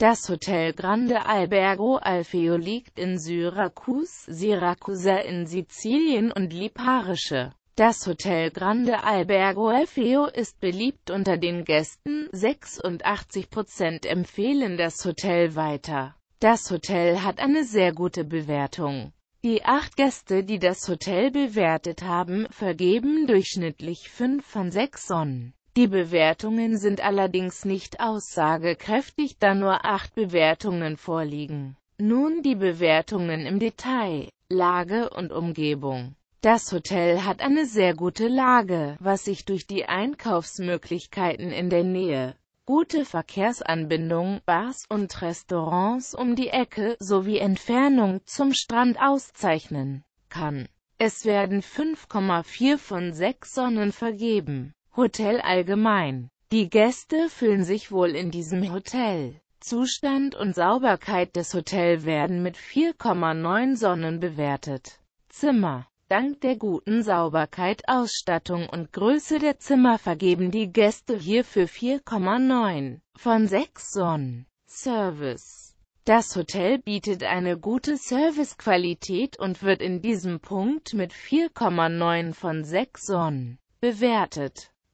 Das Hotel Grande Albergo Alfeo liegt in Syrakus, Syracusa in Sizilien und Liparische. Das Hotel Grande Albergo Alfeo ist beliebt unter den Gästen, 86% empfehlen das Hotel weiter. Das Hotel hat eine sehr gute Bewertung. Die acht Gäste, die das Hotel bewertet haben, vergeben durchschnittlich 5 von 6 Sonnen. Die Bewertungen sind allerdings nicht aussagekräftig, da nur acht Bewertungen vorliegen. Nun die Bewertungen im Detail, Lage und Umgebung. Das Hotel hat eine sehr gute Lage, was sich durch die Einkaufsmöglichkeiten in der Nähe, gute Verkehrsanbindung, Bars und Restaurants um die Ecke sowie Entfernung zum Strand auszeichnen kann. Es werden 5,4 von 6 Sonnen vergeben. Hotel allgemein. Die Gäste fühlen sich wohl in diesem Hotel. Zustand und Sauberkeit des Hotels werden mit 4,9 Sonnen bewertet. Zimmer Dank der guten Sauberkeit, Ausstattung und Größe der Zimmer vergeben die Gäste hierfür 4,9 von 6 Sonnen. Service Das Hotel bietet eine gute Servicequalität und wird in diesem Punkt mit 4,9 von 6 Sonnen bewertet.